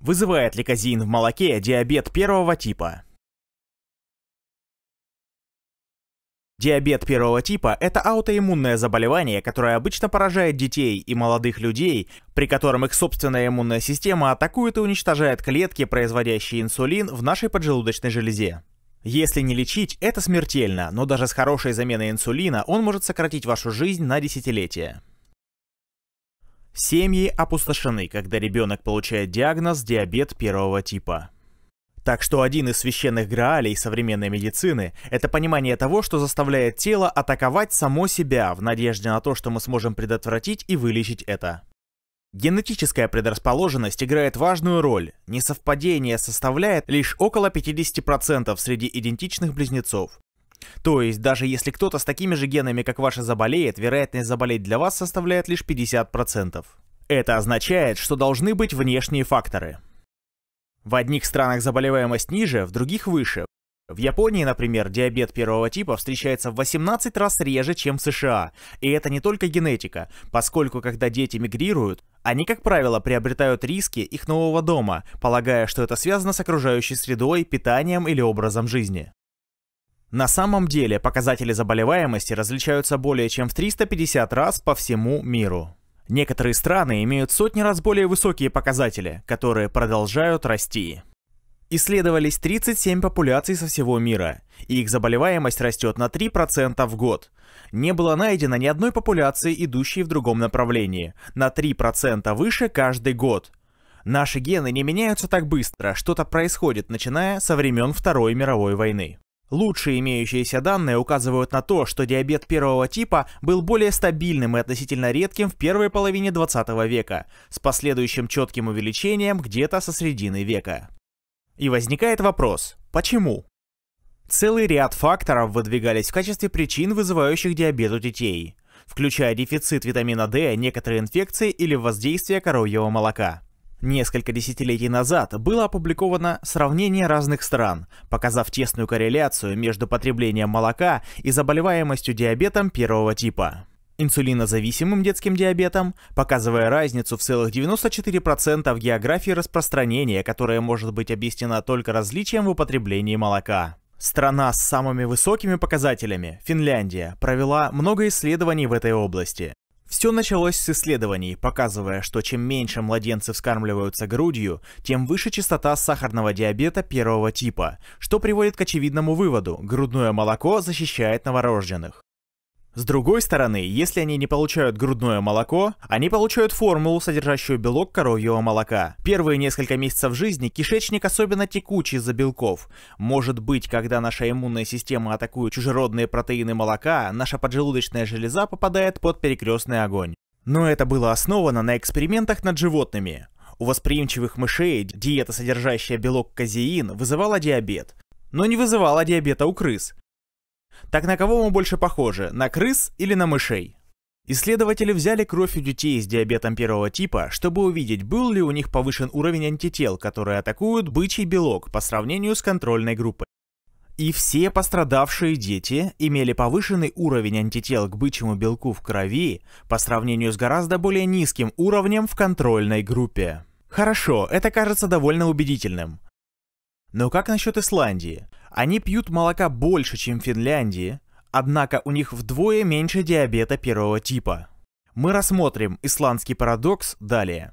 Вызывает ли казеин в молоке диабет первого типа? Диабет первого типа – это аутоиммунное заболевание, которое обычно поражает детей и молодых людей, при котором их собственная иммунная система атакует и уничтожает клетки, производящие инсулин в нашей поджелудочной железе. Если не лечить, это смертельно, но даже с хорошей заменой инсулина он может сократить вашу жизнь на десятилетия. Семьи опустошены, когда ребенок получает диагноз диабет первого типа. Так что один из священных граалей современной медицины – это понимание того, что заставляет тело атаковать само себя в надежде на то, что мы сможем предотвратить и вылечить это. Генетическая предрасположенность играет важную роль. Несовпадение составляет лишь около 50% среди идентичных близнецов. То есть, даже если кто-то с такими же генами, как ваши, заболеет, вероятность заболеть для вас составляет лишь 50%. Это означает, что должны быть внешние факторы. В одних странах заболеваемость ниже, в других выше. В Японии, например, диабет первого типа встречается в 18 раз реже, чем в США. И это не только генетика, поскольку когда дети мигрируют, они, как правило, приобретают риски их нового дома, полагая, что это связано с окружающей средой, питанием или образом жизни. На самом деле показатели заболеваемости различаются более чем в 350 раз по всему миру. Некоторые страны имеют сотни раз более высокие показатели, которые продолжают расти. Исследовались 37 популяций со всего мира, и их заболеваемость растет на 3% в год. Не было найдено ни одной популяции, идущей в другом направлении, на 3% выше каждый год. Наши гены не меняются так быстро, что-то происходит, начиная со времен Второй мировой войны. Лучшие имеющиеся данные указывают на то, что диабет первого типа был более стабильным и относительно редким в первой половине 20 века, с последующим четким увеличением где-то со средины века. И возникает вопрос, почему? Целый ряд факторов выдвигались в качестве причин, вызывающих диабет у детей, включая дефицит витамина D, некоторые инфекции или воздействие коровьего молока. Несколько десятилетий назад было опубликовано сравнение разных стран, показав тесную корреляцию между потреблением молока и заболеваемостью диабетом первого типа. Инсулинозависимым детским диабетом, показывая разницу в целых 94% в географии распространения, которая может быть объяснена только различием в употреблении молока. Страна с самыми высокими показателями, Финляндия, провела много исследований в этой области. Все началось с исследований, показывая, что чем меньше младенцы вскармливаются грудью, тем выше частота сахарного диабета первого типа, что приводит к очевидному выводу – грудное молоко защищает новорожденных. С другой стороны, если они не получают грудное молоко, они получают формулу, содержащую белок коровьего молока. Первые несколько месяцев жизни кишечник особенно текучий из-за белков. Может быть, когда наша иммунная система атакует чужеродные протеины молока, наша поджелудочная железа попадает под перекрестный огонь. Но это было основано на экспериментах над животными. У восприимчивых мышей диета, содержащая белок казеин, вызывала диабет, но не вызывала диабета у крыс. Так на кого мы больше похожи, на крыс или на мышей? Исследователи взяли кровь у детей с диабетом первого типа, чтобы увидеть, был ли у них повышен уровень антител, которые атакуют бычий белок по сравнению с контрольной группой. И все пострадавшие дети имели повышенный уровень антител к бычьему белку в крови по сравнению с гораздо более низким уровнем в контрольной группе. Хорошо, это кажется довольно убедительным. Но как насчет Исландии? Они пьют молока больше, чем в Финляндии, однако у них вдвое меньше диабета первого типа. Мы рассмотрим исландский парадокс далее.